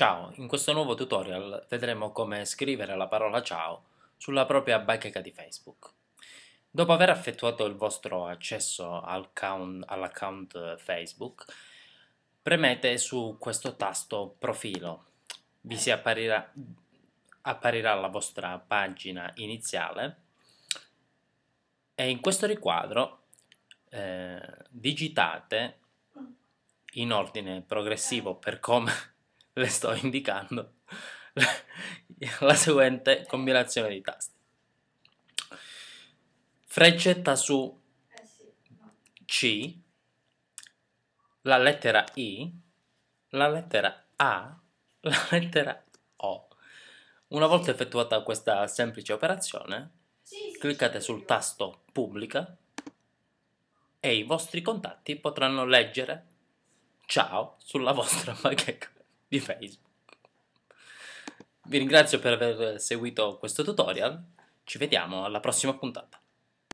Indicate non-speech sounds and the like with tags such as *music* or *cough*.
Ciao, in questo nuovo tutorial vedremo come scrivere la parola ciao sulla propria bacheca di Facebook. Dopo aver effettuato il vostro accesso all'account Facebook, premete su questo tasto profilo. Vi si apparirà, apparirà la vostra pagina iniziale e in questo riquadro eh, digitate in ordine progressivo per come *laughs* le sto indicando *laughs* la seguente combinazione di tasti. Freccetta su C, la lettera I, la lettera A, la lettera O. Una volta effettuata questa semplice operazione, cliccate sul tasto pubblica e i vostri contatti potranno leggere ciao sulla vostra *laughs* bacheca di Facebook. Vi ringrazio per aver seguito questo tutorial, ci vediamo alla prossima puntata.